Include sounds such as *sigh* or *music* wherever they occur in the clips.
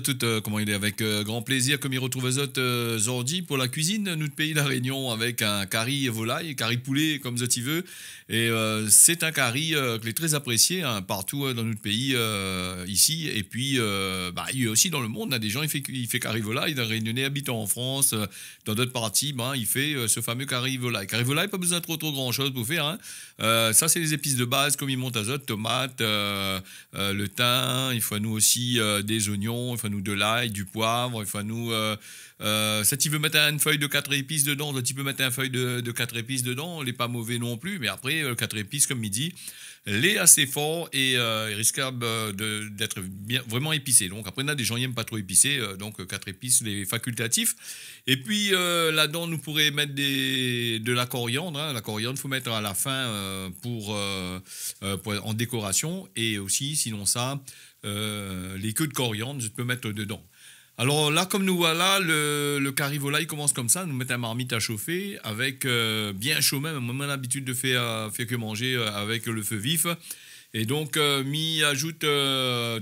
tout, euh, comment il est, avec euh, grand plaisir, comme il retrouve Zot euh, Zordi pour la cuisine, pays de pays La Réunion, avec un curry volaille, curry poulet, comme Zordi veut. Et c'est un curry qui est très apprécié hein, partout dans notre pays, ici. Et puis, bah, il a aussi dans le monde, on hein, a des gens, il fait, il curry volaille, La réunionnais habitant en France, dans d'autres parties, ben, il fait ce fameux curry volaille. Curry volaille, pas besoin de trop, trop grand chose pour faire. Hein. ça, c'est les épices de base, comme il monte à tomate, tomates, le thym, il faut à nous aussi des oignons, il faut faut nous de l'ail, du poivre, il nous. Euh, euh, ça, tu veux mettre une feuille de 4 épices dedans, tu peux mettre une feuille de, de 4 épices dedans, n'est pas mauvais non plus, mais après, le euh, 4 épices, comme il midi, l'est assez fort et euh, risquable d'être vraiment épicé. Donc après, on a des gens qui n'aiment pas trop épicé, donc 4 épices, les facultatifs. Et puis là-dedans, nous pourrait mettre des, de la coriandre. Hein. La coriandre, il faut mettre à la fin pour, en décoration et aussi, sinon ça. Euh, les queues de coriandre, je peux mettre dedans. Alors là, comme nous voilà, le, le volaille commence comme ça, nous met un marmite à chauffer, avec euh, bien chaud même, moi j'ai l'habitude de faire, euh, faire que manger avec le feu vif. Et donc, euh, ajoute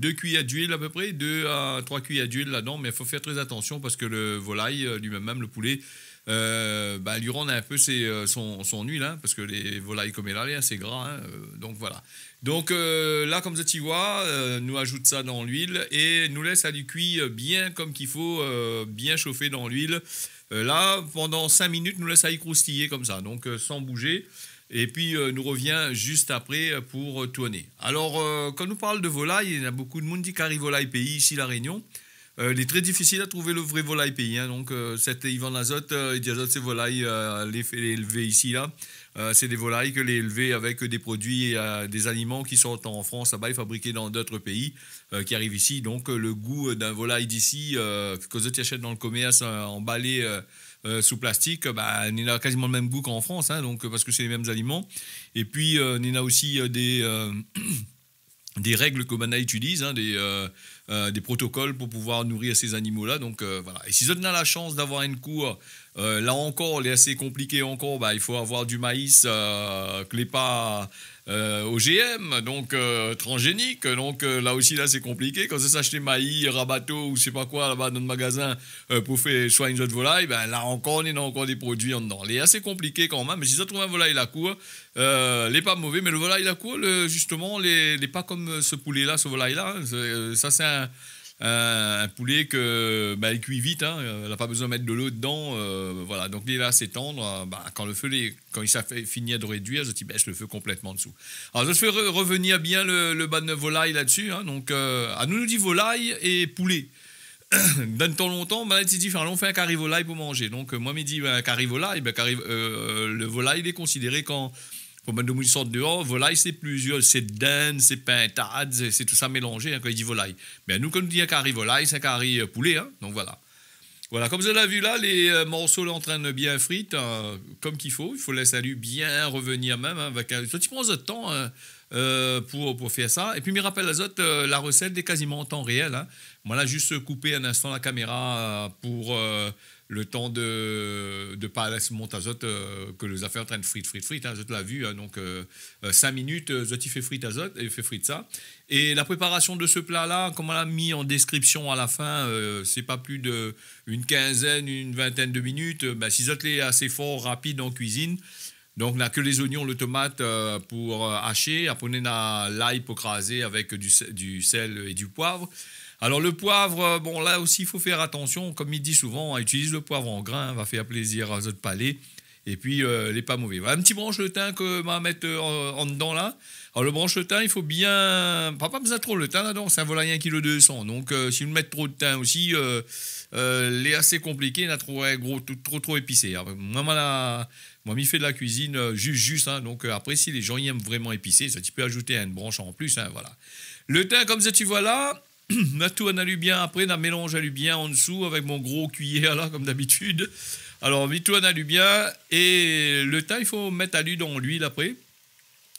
deux cuillères d'huile à peu près, deux à trois cuillères d'huile là-dedans, mais il faut faire très attention parce que le volaille lui-même, le poulet, bah, lui rend un peu son, huile, hein, parce que les volailles comme elle a c'est gras, hein, donc voilà. Donc euh, là, comme tu vois, euh, nous ajoute ça dans l'huile et nous laisse à du cuit euh, bien comme qu'il faut, bien chauffer dans l'huile. là, pendant 5 minutes, nous laisse à y croustiller comme ça, donc sans bouger. Et puis nous revient juste après pour tourner. Alors, quand on nous parle de volaille, il y a beaucoup de monde qui arrive volaille pays ici, La Réunion. Euh, il est très difficile à trouver le vrai volaille pays. Hein. donc, euh, Ivan Azote, euh, Diazote, ces volailles, euh, les, les élevées ici, là, euh, c'est des volailles que les élevées avec des produits, des aliments qui sont en France, là-bas, fabriqués dans d'autres pays, qui arrivent ici. Donc, le goût d'un volaille d'ici, que vous achètent dans le commerce, emballé sous plastique, bah, il a quasiment le même goût qu'en France, hein. donc, parce que c'est les mêmes aliments. Et puis, il en a aussi des. *clears throat* des règles que Mana utilise, hein, des, euh, des protocoles pour pouvoir nourrir ces animaux-là. Donc euh, voilà. Et si on a la chance d'avoir une cour, euh, là encore, elle est assez compliquée encore. Bah, il faut avoir du maïs qui n'est pas OGM, donc transgénique. Donc là aussi, là, c'est compliqué. Quand ça s'acheter maïs, rabato ou je sais pas quoi là-bas dans le magasin pour faire soit une autre volaille, bah, là encore, on est dans encore des produits en dedans. Elle est assez compliquée quand même. Mais si ça trouve un volaille la cour, euh, les pas mauvais, mais le volaille la cour, justement, les, les pas comme ce poulet-là, ce volaille-là, hein, ça c'est un euh, euh, un, poulet que bah, cuit vite, hein, elle n'a pas besoin de mettre de l'eau dedans. Euh, voilà, donc il est là à s'étendre. Bah, quand le feu, les, quand il s'est fini de réduire, je dis baisse le feu complètement en dessous. Alors je fais revenir bien le, le bas de volaille là-dessus. Hein. donc à nous nous dit volaille et poulet. *coughs* Donne temps longtemps, ben, tu dis, on fait un carré volaille pour manger. Donc, moi, dit un carré volaille, le volaille, il est considéré quand, mettre sorte sortent dehors, volaille, c'est plusieurs, c'est dinde, c'est pintade, c'est tout ça mélangé hein, quand il dit volaille. Mais nous, quand on dit un carré volaille, c'est un carré poulet. Hein, donc voilà. Voilà, comme vous avez vu là, les euh, morceaux l'entraînent en train de bien frites, euh, comme qu'il faut. Il faut laisser lui bien revenir même. Hein, avec un... petit peu prends temps. Hein. Euh, pour, pour faire ça. Et puis, me rappelle euh, la recette est quasiment en temps réel. Hein. Moi, là, juste couper un instant la caméra euh, pour le temps de de pas laisser monter Azote que les affaires de frites, frites, frites. Hein, je l'ai vu. Hein, donc, 5 minutes, zot, il fait frites à et il fait frites ça. Et la préparation de ce plat-là, comme on l'a mis en description à la fin, c'est pas plus de une quinzaine, une vingtaine de minutes. Ben, si zot est assez fort, rapide en cuisine, donc, on n'a que les oignons, le tomate euh, pour euh, hacher. Après, on a l'ail pour avec du, sel et du poivre. Alors, le poivre, euh, bon, là aussi, il faut faire attention. Comme il dit souvent, on hein, utilise le poivre en grain, va faire plaisir à votre palais. Et puis, euh, les pas mauvais. Voilà, un petit branche de thym que va mettre euh, en, dedans là. Alors, le branche de thym il faut bien. Pas pas mettre trop le thym là-dedans, ça vaut rien le 200. Donc, euh, si vous mettez trop de thym aussi, euh, euh les assez compliqué, il a trop gros, trop, trop, épicé. Ah, moi, moi, moi, il fait de la cuisine juste, juste. Hein. donc, après, si les gens y aiment vraiment épicé, ça, tu peux ajouter une branche en plus. Hein, voilà. Le thym, comme ça, tu vois là. On a tout bien après, on a mélange lu bien en dessous avec mon gros cuillère là, comme d'habitude. Alors, a à bien. Et le thym, il faut mettre à lui dans l'huile après.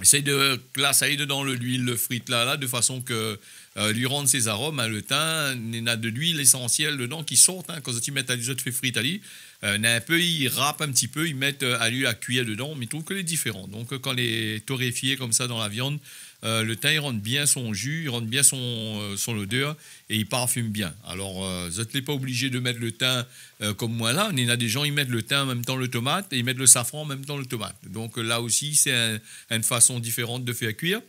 Essaye de classer dedans l'huile, le frite là, là, de façon que euh, lui rende ses arômes. Hein, le thym, il a de l'huile essentielle dedans qui sort. Hein, quand tu mets à te fait frite à lui. Euh, un peu, il râpent un petit peu, il met euh, à lui à cuire dedans. Mais ils trouvent que les différents. Donc, quand les torréfier comme ça dans la viande, euh, le thym rend bien son jus, il rend bien euh, son, odeur et il parfume bien. Alors, euh, vous n'êtes pas obligé de mettre le thym comme moi là. Il y en a des gens, ils mettent le thym en même temps le tomate et ils mettent le safran en même temps le tomate. Donc là aussi, c'est une façon différente de faire cuire.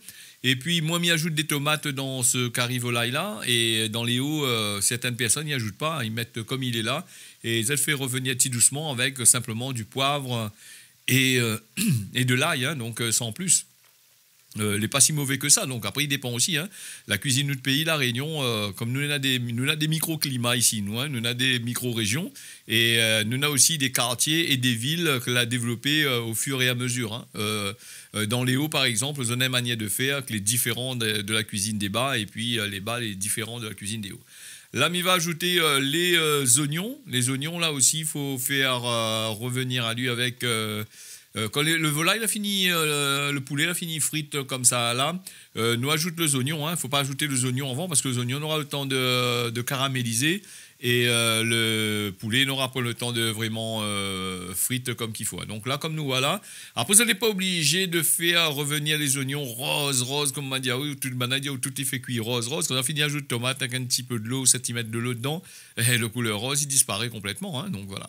Et puis, moi, m'y ajoute des tomates dans ce curry volaille-là. Et dans les hauts, certaines personnes n'y ajoutent pas. Hein. Ils mettent comme il est là. Et elles fait revenir petit doucement avec simplement du poivre et, *clears throat* de l'ail, hein. donc sans plus il n'est pas si mauvais que ça. Donc après, il dépend aussi. Hein. La cuisine de notre pays, la Réunion, euh, comme nous, on a des, micro-climats ici, nous, hein. on a des micro-régions et euh, nous, on a aussi des quartiers et des villes que l'a développé euh, au fur et à mesure. Hein. dans les Hauts, par exemple, on a manière de faire les différents de, de, la cuisine des bas et puis les bas, les différents de la cuisine des hauts. Là, il va ajouter les oignons. Les oignons, là aussi, il faut faire revenir à lui avec euh, quand le fini, euh, le poulet, a fini frite euh, comme ça, là, nous ajoute les oignons. Il hein. ne faut pas ajouter les oignons avant parce que les oignons pas le temps de, caraméliser et le poulet n'aura pas le temps de vraiment frites comme qu'il faut. Donc là, comme nous voilà. Après, vous n'êtes pas obligé de faire revenir les oignons rose, rose, comme on m'a dit, ah ou tout le tout est fait cuit rose, rose. Quand on a fini, ajoute tomate avec un petit peu de l'eau, centimètre de l'eau dedans, *laughs* et le couleur rose, il disparaît complètement. Hein. donc voilà.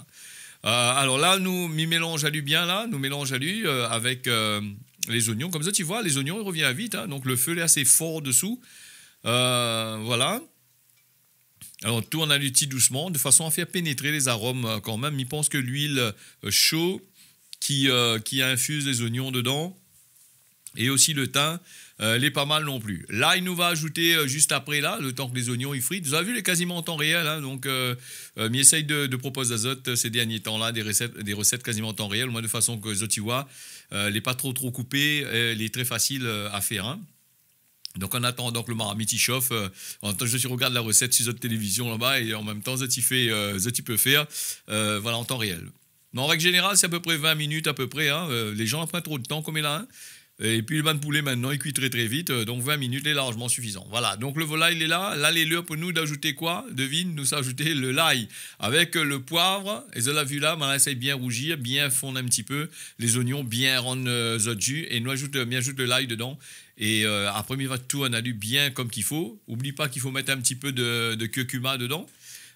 Euh, alors là, nous, mi mélange à lui bien là, nous mélange à lui euh, avec euh, les oignons. Comme ça, tu vois, les oignons, ils revient vite. Hein. donc le feu est assez fort dessous. voilà. Alors tout en doucement, de façon à faire pénétrer les arômes quand même. Il pense que l'huile chaude qui, qui infuse les oignons dedans et aussi le thym, euh, pas mal non plus. Là, il nous va ajouter euh, juste après, là, le temps que les oignons ils fritent. Vous avez vu, les quasiment en temps réel. Hein, donc, euh, essaye euh, de, proposer à Zot euh, ces derniers temps-là des recettes, des recettes quasiment en temps réel. Moi, de façon que Zotiwa, elle n'est pas trop trop coupé, Elle est très facile à faire. Hein. Donc en attendant que le maramiti chauffe, en je regarde la recette sur notre télévision là-bas et en même temps, Zoti fait, peut faire, voilà en temps réel. Mais en règle générale, c'est à peu près 20 minutes à peu près. Hein, les gens n'ont pas trop de temps comme il a. Et puis le bain de poulet maintenant, il cuit très très vite, euh, donc 20 minutes est largement suffisant. Voilà, donc le volaille il est là. Là, les pour nous d'ajouter quoi Devine, nous ajouter le l'ail avec euh, le poivre. Et l'avez vu là, on essaye bien rougir, bien fondre un petit peu. Les oignons bien rendre euh, le jus et nous ajoute, bien ajoute le l'ail dedans. Et après, il va tout en a bien comme qu'il faut. Oublie pas qu'il faut mettre un petit peu de, de curcuma dedans.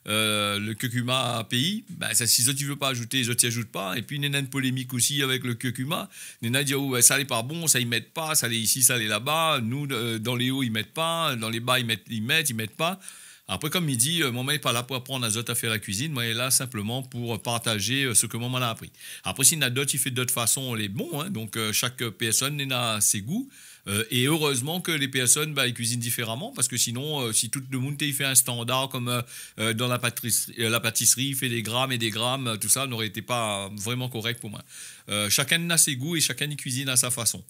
Euh, le curcuma pays ben, ça, si toi tu veux pas ajouter, les autres t'y ajoutent pas. Et puis il y a polémique aussi avec le curcuma. Il y a dit oh, ça n'est pas bon, ça ils mettent pas, ça est ici, ça les là-bas. Nous, euh, dans les hauts, ils mettent pas, dans les bas, ils mettent, ils mettent, ils mettent pas. Après, comme il dit, euh, Maman n'est pas là pour apprendre à zot à faire la cuisine, moi, est là simplement pour partager ce que maman a appris. Après, s'il y en a d'autres, il fait d'autres façons, les bons. Hein, donc, chaque personne il a ses goûts. Euh, et heureusement que les personnes bah, cuisinent différemment parce que sinon, euh, si tout le monde fait un standard comme euh, dans la pâtisserie, il fait des grammes et des grammes, tout ça n'aurait été pas vraiment correct pour moi. chacun a ses goûts et chacun y cuisine à sa façon.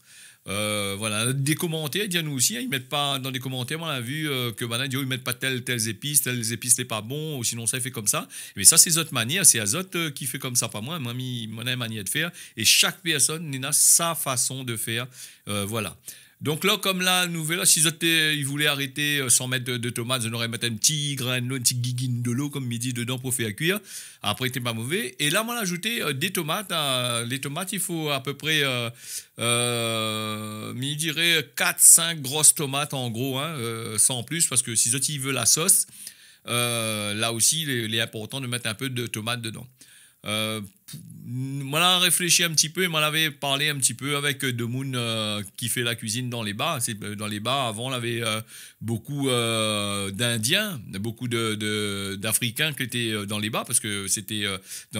Euh, voilà, des commentaires, dis-nous aussi. Hein. ils mettent pas dans les commentaires. On a vu que ben, oh, ils mettent pas telles, telles épices, telles épices, n'est pas bon, ou sinon ça fait comme ça. Mais ça, c'est autre manière. C'est azote euh, qui fait comme ça, pas moi. Moi, monnaie manière de faire. Et chaque personne, a sa façon de faire. Euh, voilà. Donc là, comme la nouvelle, si il voulait arrêter 100 euh, mètres de, tomates, ils auraient mis un petit grain de l'eau, une petite guiguine de l'eau, comme midi, dedans pour faire cuire. Après, c'était pas mauvais. Et là, on a ajouté euh, des tomates. Hein. Les tomates, il faut à peu près, euh, euh dirait 4-5 grosses tomates en gros, hein, euh, sans plus, parce que si ils veulent la sauce, là aussi, il est important de mettre un peu de tomates dedans voilà réfléchi un petit peu et m'en avait parlé un petit peu avec Demoun euh, qui fait la cuisine dans les bars. Euh, dans les bars, avant, on avait euh, beaucoup euh, d'Indiens, beaucoup d'Africains de, qui étaient dans les bars parce que c'était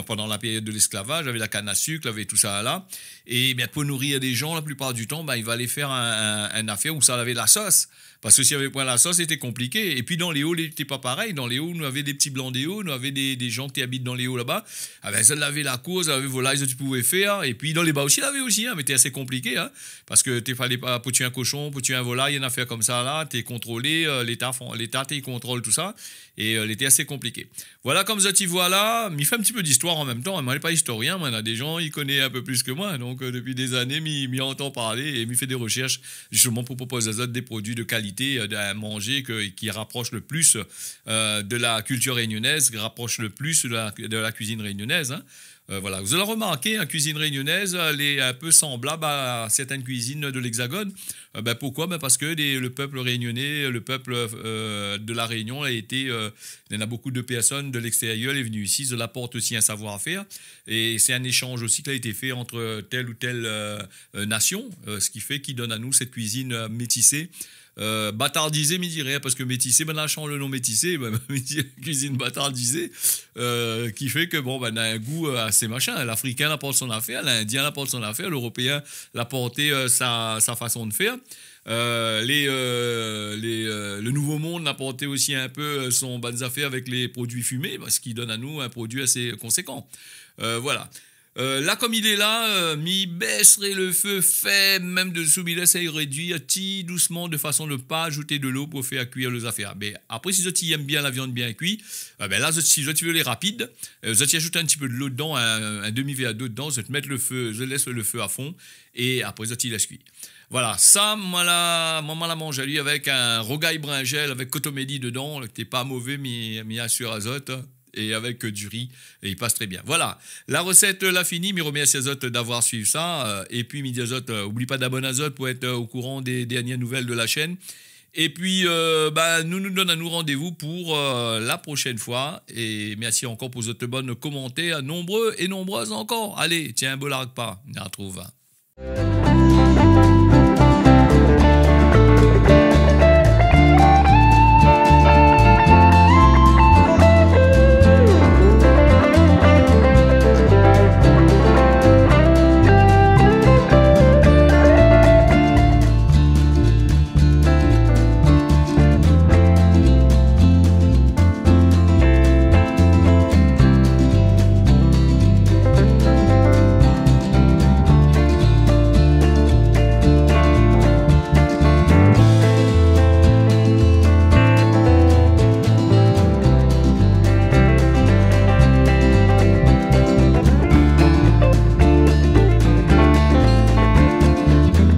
pendant la période de l'esclavage, avait la canne à sucre, avait tout ça là. Et bien, pour nourrir des gens, la plupart du temps, bah, il il fallait faire un, affaire où ça avait de la sauce. Parce que s'il n'y avait pas la sauce, c'était compliqué. Et puis dans les hauts c'était pas pareil. Dans les hauts nous avait des petits blancs des hauts, nous avait des, gens qui habitent dans les hauts là-bas. Ah ben, ça l'avait la cause, avait vos lives tu pouvais faire. Et puis dans les bas aussi, il avait aussi, hein, mais c'était assez compliqué. Hein. parce que tu fallait pas pour tuer un cochon, pour tuer un volaille, une affaire comme ça, là, tu es contrôlé, euh, l'État, l'État, il contrôle tout ça. Et euh, était assez compliqué. Voilà comme ça, tu vois là. Il fait un petit peu d'histoire en même temps. Hein. Moi, je pas historien, mais il y a des gens, il connaissent un peu plus que moi. Donc euh, depuis des années, il m'y entend parler et m'y fait des recherches justement pour proposer à des produits de qualité euh, à manger que, qui rapproche le plus de la culture réunionnaise, qui rapprochent le plus de la, de la cuisine réunionnaise. Hein. Euh, voilà. Vous allez remarquer, la cuisine réunionnaise, elle est un peu semblable à certaines cuisines de l'Hexagone. Euh, ben, pourquoi ben Parce que le peuple réunionnais, le peuple euh, de la Réunion a été. il y en a beaucoup de personnes de l'extérieur, est venu ici, cela apporte aussi un savoir-faire. Et c'est un échange aussi qui a été fait entre telle ou telle nation, ce qui fait qu'il donne à nous cette cuisine métissée euh, bâtardisé dirais, parce que métissé, ben change le nom métissé, ben, *laughs* cuisine bâtardisée, euh, qui fait que bon, ben, on a un goût euh, assez machin. L'Africain apporte son affaire, l'Indien apporte son affaire, l'Européen l'apporte euh, sa, façon de faire. les, le Nouveau Monde apporte aussi un peu son bonnes affaires avec les produits fumés, ben, ce qui donne à nous un produit assez conséquent. voilà. Euh, là, comme il est là, euh, mi baisserait le feu fait même de soubiler, de réduire, ti doucement, de façon de ne pas ajouter de l'eau pour faire cuire les affaires. Mais après, si tu aimes bien la viande bien cuite, euh, ben là, si tu veux les rapides, vous euh, tu un petit peu de l'eau dedans, un, demi-verre d'eau dedans, vous te mettre le feu, je laisse le feu à fond, et après, je la cuire. Voilà, ça, moi la, maman la mange à lui avec un rogaille gel avec cotomédie dedans, qui n'est pas mauvais, mais, mais assure azote et avec du riz, et il passe très bien. Voilà, la recette euh, l'a fini. Merci à Azote d'avoir suivi ça. Euh, et puis, Midi Azote, euh, oublie pas d'abonner Azote pour être au courant des dernières nouvelles de la chaîne. Et puis, bah, nous nous donnons à nous rendez-vous pour la prochaine fois. Et merci encore pour votre bonne commentaire, nombreux et nombreuses encore. Allez, tiens, un beau pas, on se retrouve.